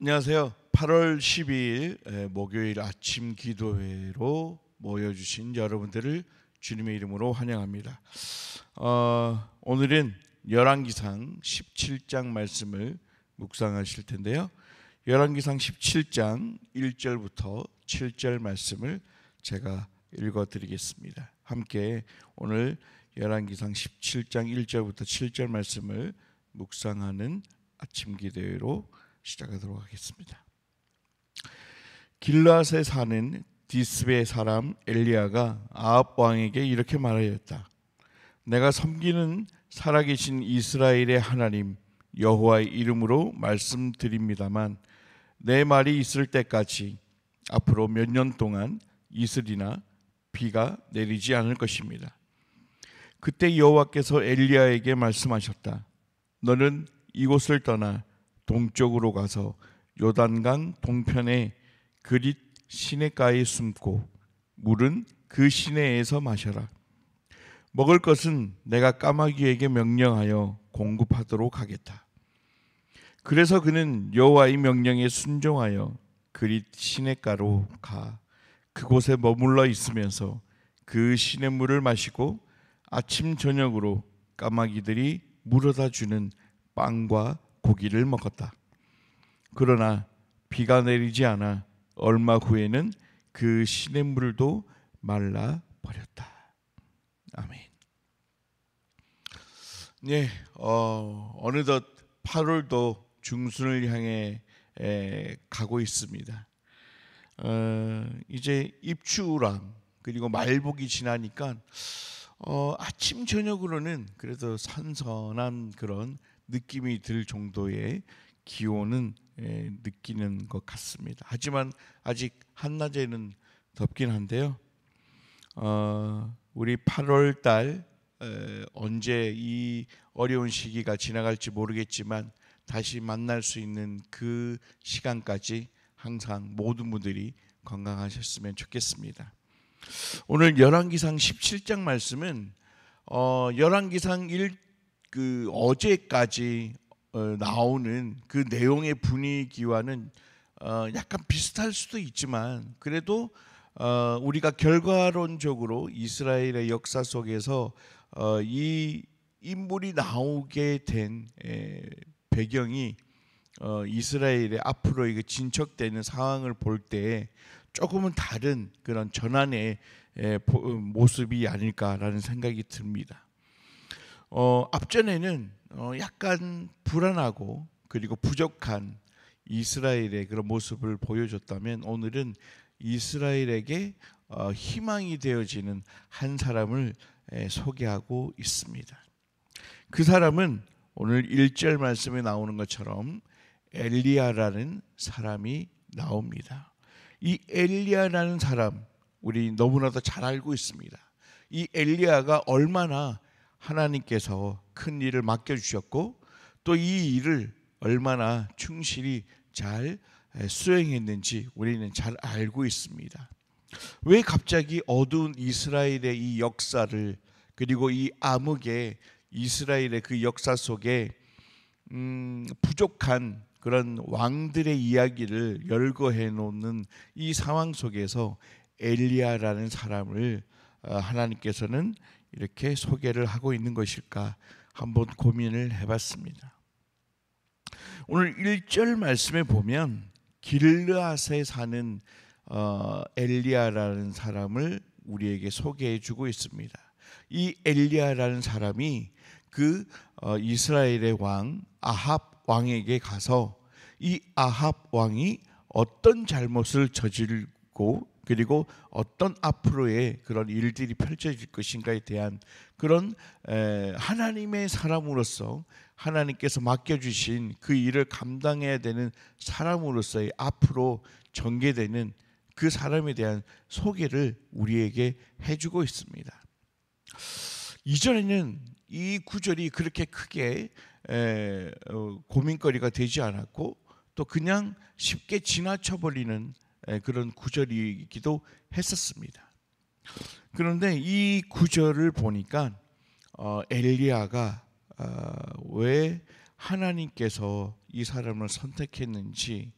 안녕하세요. 8월 12일 목요일 아침 기도회로 모여주신 여러분들을 주님의 이름으로 환영합니다. 어, 오늘은 열왕기상 17장 말씀을 묵상하실 텐데요. 열왕기상 17장 1절부터 7절 말씀을 제가 읽어드리겠습니다. 함께 오늘 열왕기상 17장 1절부터 7절 말씀을 묵상하는 아침 기도회로 시작하도록 하겠습니다. 길라스에 사는 디스베 사람 엘리야가 아합 왕에게 이렇게 말하였다. 내가 섬기는 살아계신 이스라엘의 하나님 여호와의 이름으로 말씀드립니다만 내 말이 있을 때까지 앞으로 몇 년 동안 이슬이나 비가 내리지 않을 것입니다. 그때 여호와께서 엘리야에게 말씀하셨다. 너는 이곳을 떠나 동쪽으로 가서 요단강 동편에 그릿 시내가에 숨고 물은 그 시내에서 마셔라. 먹을 것은 내가 까마귀에게 명령하여 공급하도록 하겠다. 그래서 그는 여호와의 명령에 순종하여 그릿 시내가로 가 그곳에 머물러 있으면서 그 시냇물을 마시고 아침 저녁으로 까마귀들이 물어다 주는 빵과 고기를 먹었다. 그러나 비가 내리지 않아 얼마 후에는 그 시냇물도 말라 버렸다. 아멘. 예, 어, 어느덧 8월도 중순을 향해 에, 가고 있습니다. 어, 이제 입추랑 그리고 말복이 지나니까 어, 아침 저녁으로는 그래도 선선한 그런 느낌이 들 정도의 기온은 예, 느끼는 것 같습니다. 하지만 아직 한낮에는 덥긴 한데요. 어, 우리 8월 달 언제 이 어려운 시기가 지나갈지 모르겠지만 다시 만날 수 있는 그 시간까지 항상 모든 분들이 건강하셨으면 좋겠습니다. 오늘 열왕기상 17장 말씀은 어, 열왕기상 1그 어제까지 어, 나오는 그 내용의 분위기와는 어, 약간 비슷할 수도 있지만 그래도 어, 우리가 결과론적으로 이스라엘의 역사 속에서 어, 이 인물이 나오게 된 에, 배경이 어, 이스라엘의 앞으로 이게 그 진척되는 상황을 볼 때 조금은 다른 그런 전환의 에, 음, 모습이 아닐까라는 생각이 듭니다. 어, 앞전에는 어, 약간 불안하고 그리고 부족한 이스라엘의 그런 모습을 보여줬다면 오늘은 이스라엘에게 어, 희망이 되어지는 한 사람을 에, 소개하고 있습니다. 그 사람은 오늘 1절 말씀에 나오는 것처럼 엘리야라는 사람이 나옵니다. 이 엘리야라는 사람 우리 너무나도 잘 알고 있습니다. 이 엘리야가 얼마나 하나님께서 큰 일을 맡겨 주셨고 또 이 일을 얼마나 충실히 잘 수행했는지 우리는 잘 알고 있습니다. 왜 갑자기 어두운 이스라엘의 이 역사를 그리고 이 암흑의 이스라엘의 그 역사 속에 음, 부족한 그런 왕들의 이야기를 열거해 놓는 이 상황 속에서 엘리야라는 사람을 어, 하나님께서는 이렇게 소개를 하고 있는 것일까 한번 고민을 해봤습니다. 오늘 1절 말씀에 보면 길르앗에 사는 어, 엘리야라는 사람을 우리에게 소개해주고 있습니다. 이 엘리야라는 사람이 그 어, 이스라엘의 왕 아합 왕에게 가서 이 아합 왕이 어떤 잘못을 저지르고 그리고 어떤 앞으로의 그런 일들이 펼쳐질 것인가에 대한 그런 하나님의 사람으로서 하나님께서 맡겨주신 그 일을 감당해야 되는 사람으로서의 앞으로 전개되는 그 사람에 대한 소개를 우리에게 해주고 있습니다. 이전에는 이 구절이 그렇게 크게 어, 고민거리가 되지 않았고 또 그냥 쉽게 지나쳐 버리는 예, 그런 구절이기도 했었습니다. 그런데 이 구절을 보니까 어, 엘리야가 어, 왜 하나님께서 이 사람을 선택했는지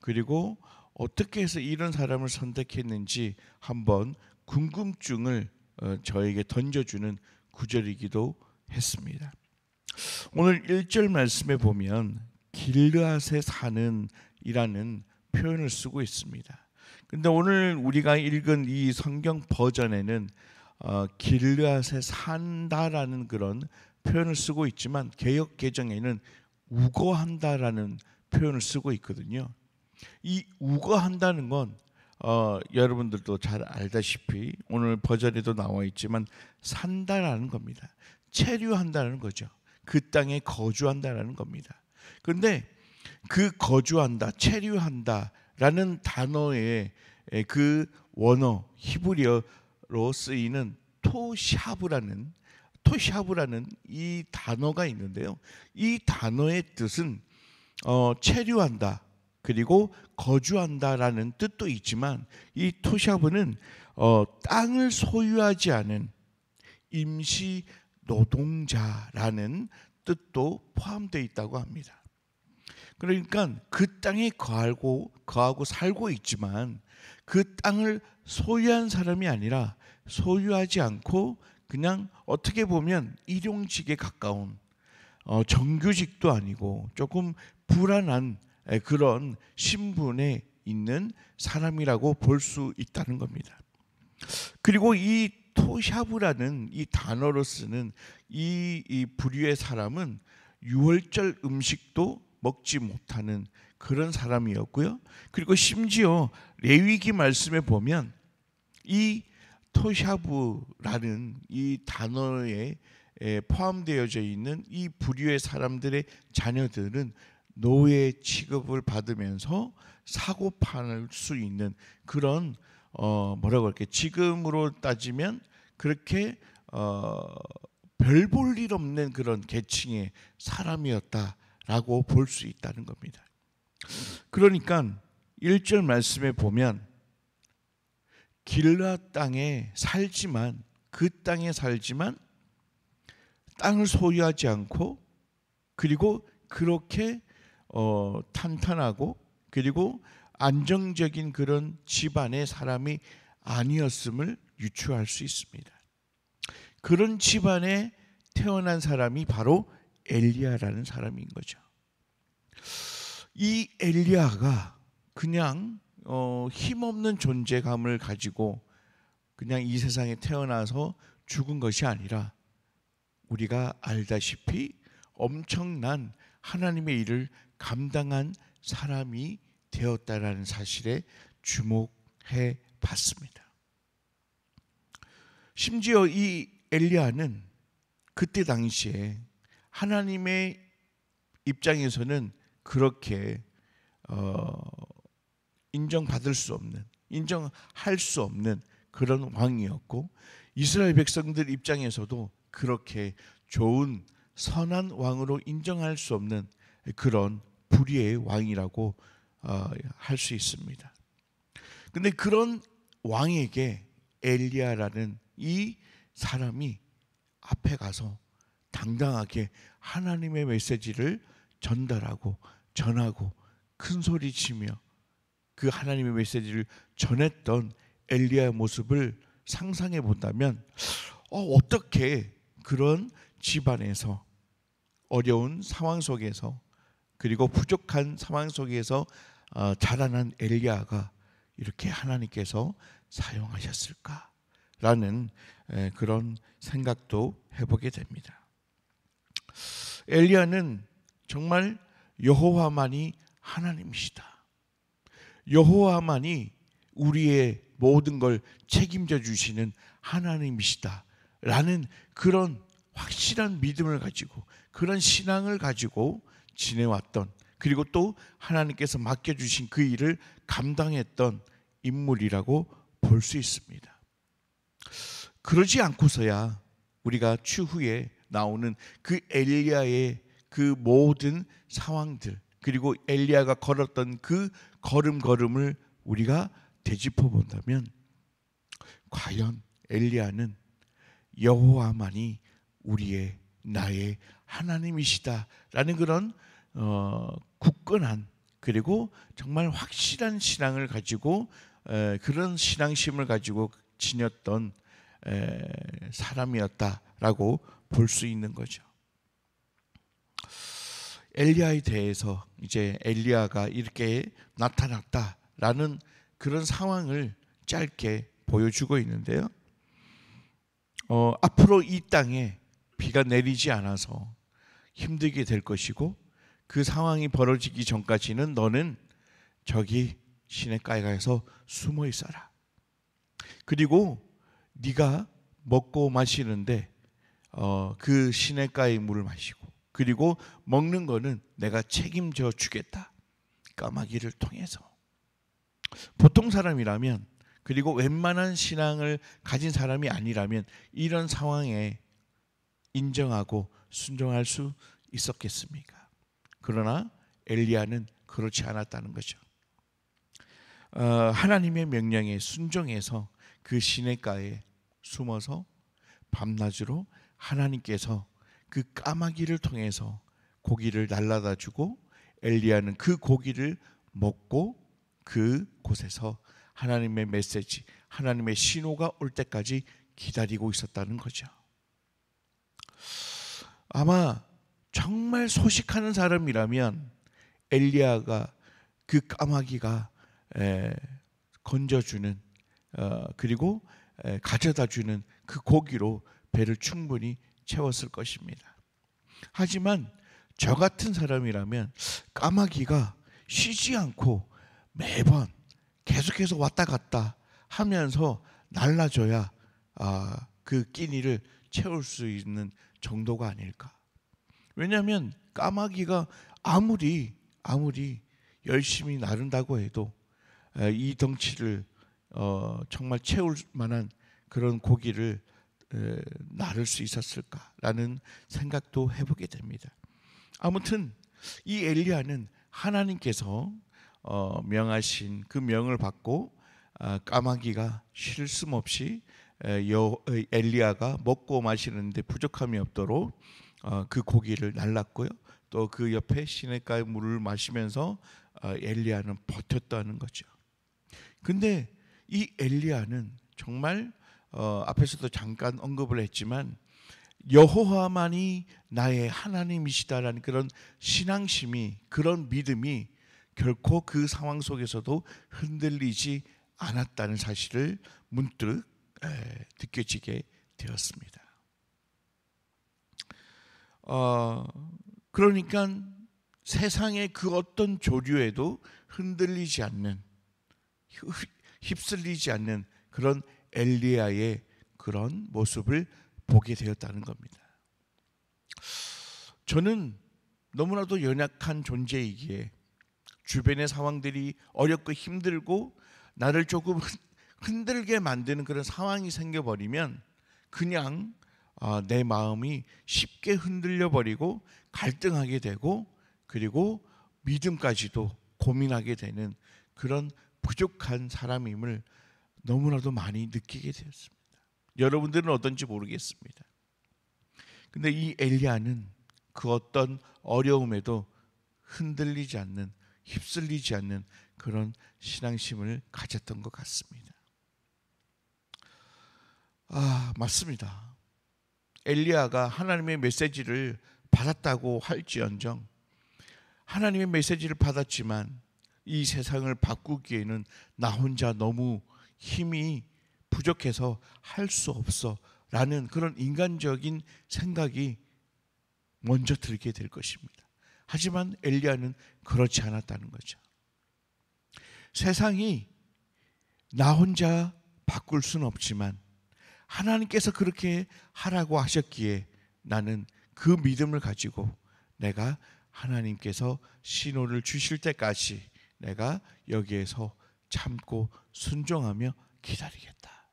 그리고 어떻게 해서 이런 사람을 선택했는지 한번 궁금증을 어, 저에게 던져주는 구절이기도 했습니다. 오늘 1절 말씀에 보면 길르앗에 사는 이라는 표현을 쓰고 있습니다. 근데 오늘 우리가 읽은 이 성경 버전에는 어, 길앗에 산다라는 그런 표현을 쓰고 있지만 개역 개정에는 우거한다라는 표현을 쓰고 있거든요. 이 우거한다는 건 어, 여러분들도 잘 알다시피 오늘 버전에도 나와 있지만 산다라는 겁니다. 체류한다는 거죠. 그 땅에 거주한다라는 겁니다. 근데 그 거주한다, 체류한다라는 단어의 그 원어 히브리어로 쓰이는 토샤브라는 토샤브라는 이 단어가 있는데요. 이 단어의 뜻은 어, 체류한다 그리고 거주한다라는 뜻도 있지만 이 토샤브는 어, 땅을 소유하지 않은 임시 노동자라는 뜻도 포함되어 있다고 합니다. 그러니까 그 땅에 거하고 거하고 살고 있지만 그 땅을 소유한 사람이 아니라 소유하지 않고 그냥 어떻게 보면 일용직에 가까운 어, 정규직도 아니고 조금 불안한 그런 신분에 있는 사람이라고 볼 수 있다는 겁니다. 그리고 이 토샤브라는 이 단어로 쓰는 이, 이 부류의 사람은 유월절 음식도 먹지 못하는 그런 사람이었고요. 그리고 심지어 레위기 말씀에 보면 이 토샤브라는 이 단어에 포함되어져 있는 이 부류의 사람들의 자녀들은 노예 취급을 받으면서 사고 팔수 있는 그런 어 뭐라고 할게 지금으로 따지면 그렇게 어별볼일 없는 그런 계층의 사람이었다 라고 볼 수 있다는 겁니다. 그러니까 1절 말씀에 보면 길라 땅에 살지만 그 땅에 살지만 땅을 소유하지 않고 그리고 그렇게 어, 탄탄하고 그리고 안정적인 그런 집안의 사람이 아니었음을 유추할 수 있습니다. 그런 집안에 태어난 사람이 바로 엘리야라는 사람인 거죠. 이 엘리야가 그냥 어, 힘없는 존재감을 가지고 그냥 이 세상에 태어나서 죽은 것이 아니라 우리가 알다시피 엄청난 하나님의 일을 감당한 사람이 되었다라는 사실에 주목해 봤습니다. 심지어 이 엘리야는 그때 당시에 하나님의 입장에서는 그렇게 어, 인정받을 수 없는 인정할 수 없는 그런 왕이었고 이스라엘 백성들 입장에서도 그렇게 좋은 선한 왕으로 인정할 수 없는 그런 불의의 왕이라고 어, 할수 있습니다. 근데 그런 왕에게 엘리아라는이 사람이 앞에 가서 당당하게 하나님의 메시지를 전달하고 전하고 큰 소리치며 그 하나님의 메시지를 전했던 엘리야의 모습을 상상해 본다면 어, 떻게 그런 집안에서 어려운 상황 속에서 그리고 부족한 상황 속에서 어, 자라난 엘리야가 이렇게 하나님께서 사용하셨을까라는 에, 그런 생각도 해보게 됩니다. 엘리야는 정말 여호와만이 하나님이시다. 여호와만이 우리의 모든 걸 책임져 주시는 하나님이시다라는 그런 확실한 믿음을 가지고 그런 신앙을 가지고 지내왔던 그리고 또 하나님께서 맡겨 주신 그 일을 감당했던 인물이라고 볼 수 있습니다. 그러지 않고서야 우리가 추후에 나오는 그 엘리야의 그 모든 상황들 그리고 엘리야가 걸었던 그 걸음걸음을 우리가 되짚어 본다면 과연 엘리야는 여호와만이 우리의 나의 하나님이시다라는 그런 어, 굳건한 그리고 정말 확실한 신앙을 가지고 에, 그런 신앙심을 가지고 지녔던 사람이었다라고 볼 수 있는 거죠. 엘리야에 대해서 이제 엘리야가 이렇게 나타났다라는 그런 상황을 짧게 보여주고 있는데요. 어, 앞으로 이 땅에 비가 내리지 않아서 힘들게 될 것이고 그 상황이 벌어지기 전까지는 너는 저기 시냇가에 가서 숨어 있어라. 그리고 네가 먹고 마시는데 어, 그 시냇가의 물을 마시고 그리고 먹는 거는 내가 책임져 주겠다. 까마귀를 통해서. 보통 사람이라면 그리고 웬만한 신앙을 가진 사람이 아니라면 이런 상황에 인정하고 순종할 수 있었겠습니까? 그러나 엘리야는 그렇지 않았다는 거죠. 어, 하나님의 명령에 순종해서 그 시냇가에 숨어서 밤낮으로 하나님께서 그 까마귀를 통해서 고기를 날라다 주고 엘리야는 그 고기를 먹고 그 곳에서 하나님의 메시지, 하나님의 신호가 올 때까지 기다리고 있었다는 거죠. 아마 정말 소식하는 사람이라면 엘리야가 그 까마귀가 건져주는 어, 그리고 가져다 주는 그 고기로 배를 충분히 채웠을 것입니다. 하지만 저 같은 사람이라면 까마귀가 쉬지 않고 매번 계속해서 왔다 갔다 하면서 날라줘야 아, 그 끼니를 채울 수 있는 정도가 아닐까. 왜냐하면 까마귀가 아무리 아무리 열심히 나른다고 해도 이 덩치를 어, 정말 채울 만한 그런 고기를 에, 나를 수 있었을까라는 생각도 해보게 됩니다. 아무튼 이 엘리야는 하나님께서 어, 명하신 그 명을 받고 아, 까마귀가 쉴틈 없이 여, 엘리야가 먹고 마시는데 부족함이 없도록 어, 그 고기를 날랐고요. 또 그 옆에 시냇가의 물을 마시면서 어, 엘리야는 버텼다는 거죠. 근데 이 엘리야는 정말 어, 앞에서도 잠깐 언급을 했지만 여호와만이 나의 하나님이시다라는 그런 신앙심이 그런 믿음이 결코 그 상황 속에서도 흔들리지 않았다는 사실을 문득 에, 느껴지게 되었습니다. 어, 그러니까 세상의 그 어떤 조류에도 흔들리지 않는 휩쓸리지 않는 그런 엘리야의 그런 모습을 보게 되었다는 겁니다. 저는 너무나도 연약한 존재이기에 주변의 상황들이 어렵고 힘들고 나를 조금 흔들게 만드는 그런 상황이 생겨버리면 그냥 아, 내 마음이 쉽게 흔들려 버리고 갈등하게 되고 그리고 믿음까지도 고민하게 되는 그런 부족한 사람임을 너무나도 많이 느끼게 되었습니다. 여러분들은 어떤지 모르겠습니다. 근데 이 엘리야는 그 어떤 어려움에도 흔들리지 않는 휩쓸리지 않는 그런 신앙심을 가졌던 것 같습니다. 아, 맞습니다. 엘리야가 하나님의 메시지를 받았다고 할지언정 하나님의 메시지를 받았지만 이 세상을 바꾸기에는 나 혼자 너무 힘이 부족해서 할 수 없어라는 그런 인간적인 생각이 먼저 들게 될 것입니다. 하지만 엘리아는 그렇지 않았다는 거죠. 세상이 나 혼자 바꿀 수는 없지만 하나님께서 그렇게 하라고 하셨기에 나는 그 믿음을 가지고 내가 하나님께서 신호를 주실 때까지 내가 여기에서 참고 순종하며 기다리겠다.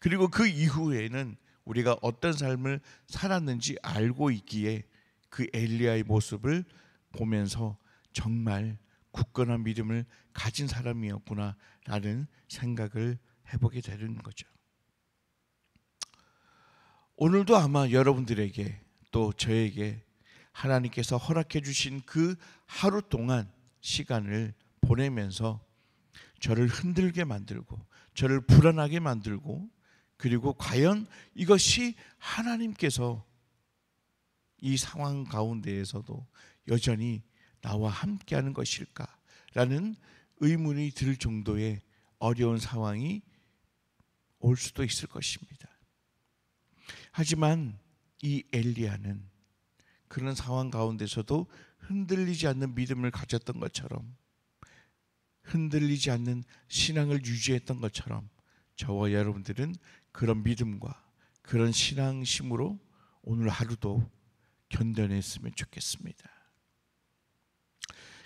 그리고 그 이후에는 우리가 어떤 삶을 살았는지 알고 있기에 그 엘리야의 모습을 보면서 정말 굳건한 믿음을 가진 사람이었구나라는 생각을 해보게 되는 거죠. 오늘도 아마 여러분들에게 또 저에게 하나님께서 허락해 주신 그 하루 동안 시간을 보내면서 저를 흔들게 만들고 저를 불안하게 만들고 그리고 과연 이것이 하나님께서 이 상황 가운데에서도 여전히 나와 함께하는 것일까라는 의문이 들 정도의 어려운 상황이 올 수도 있을 것입니다. 하지만 이 엘리야는 그런 상황 가운데서도 흔들리지 않는 믿음을 가졌던 것처럼 흔들리지 않는 신앙을 유지했던 것처럼 저와 여러분들은 그런 믿음과 그런 신앙심으로 오늘 하루도 견뎌냈으면 좋겠습니다.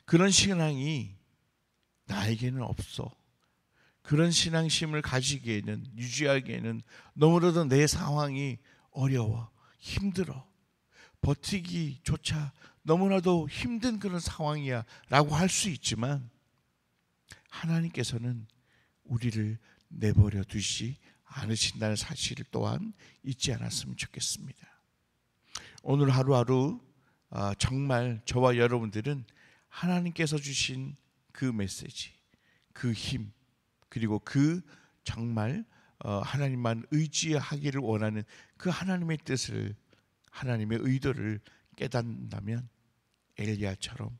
그런 신앙이 나에게는 없어. 그런 신앙심을 가지기에는 유지하기에는 너무나도 내 상황이 어려워 힘들어 버티기조차 너무나도 힘든 그런 상황이야 라고 할 수 있지만 하나님께서는 우리를 내버려 두시 않으신다는 사실을 또한 잊지 않았으면 좋겠습니다. 오늘 하루하루 아, 정말 저와 여러분들은 하나님께서 주신 그 메시지, 그 힘, 그리고 그 정말 어, 하나님만 의지하기를 원하는 그 하나님의 뜻을 하나님의 의도를 깨닫는다면 엘리야처럼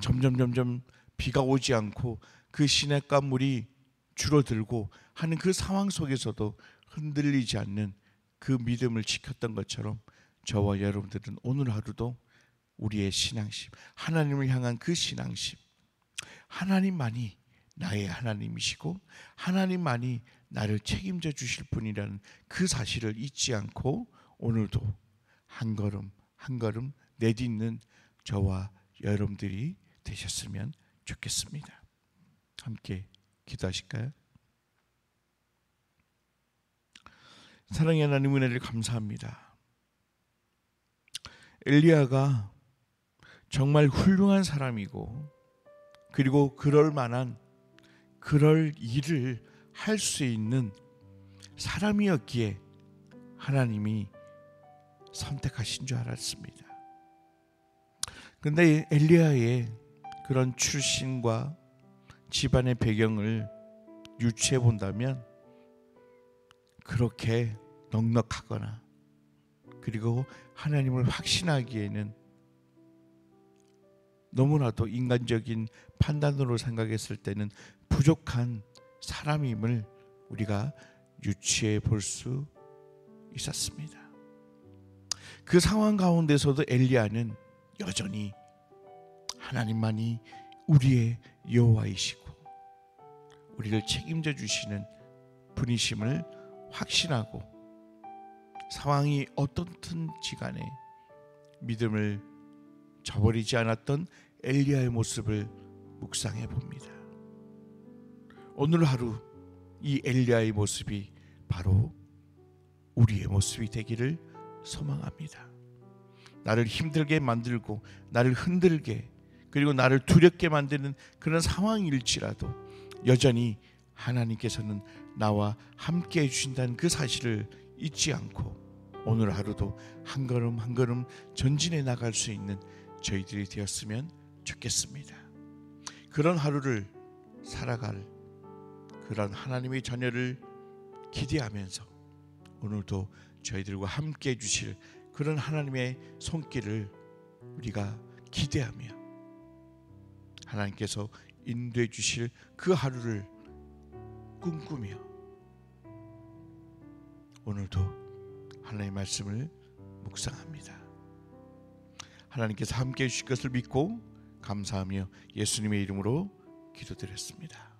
점점 점점 비가 오지 않고 그 시냇가 물이 줄어들고 하는 그 상황 속에서도 흔들리지 않는 그 믿음을 지켰던 것처럼 저와 여러분들은 오늘 하루도 우리의 신앙심, 하나님을 향한 그 신앙심, 하나님만이 나의 하나님이시고 하나님만이 나를 책임져 주실 분이라는 그 사실을 잊지 않고 오늘도 한 걸음 한 걸음 내딛는 저와 여러분들이 되셨으면 좋겠습니다. 함께 기도하실까요? 사랑의 하나님 은혜를 감사합니다. 엘리야가 정말 훌륭한 사람이고 그리고 그럴 만한 그럴 일을 할 수 있는 사람이었기에 하나님이 선택하신 줄 알았습니다. 근데 엘리야의 그런 출신과 집안의 배경을 유추해 본다면 그렇게 넉넉하거나 그리고 하나님을 확신하기에는 너무나도 인간적인 판단으로 생각했을 때는 부족한 사람임을 우리가 유추해 볼 수 있었습니다. 그 상황 가운데서도 엘리야는 여전히 하나님만이 우리의 여호와이시고 우리를 책임져 주시는 분이심을 확신하고 상황이 어떻든지 간에 믿음을 저버리지 않았던 엘리야의 모습을 묵상해 봅니다. 오늘 하루 이 엘리야의 모습이 바로 우리의 모습이 되기를 소망합니다. 나를 힘들게 만들고 나를 흔들게 그리고 나를 두렵게 만드는 그런 상황일지라도 여전히 하나님께서는 나와 함께 해주신다는 그 사실을 잊지 않고 오늘 하루도 한 걸음 한 걸음 전진해 나갈 수 있는 저희들이 되었으면 좋겠습니다. 그런 하루를 살아갈 그런 하나님의 자녀를 기대하면서 오늘도 저희들과 함께 해주실 그런 하나님의 손길을 우리가 기대하며 하나님께서 인도해 주실 그 하루를 꿈꾸며 오늘도 하나님의 말씀을 묵상합니다. 하나님께서 함께 해 주실 것을 믿고 감사하며 예수님의 이름으로 기도드렸습니다.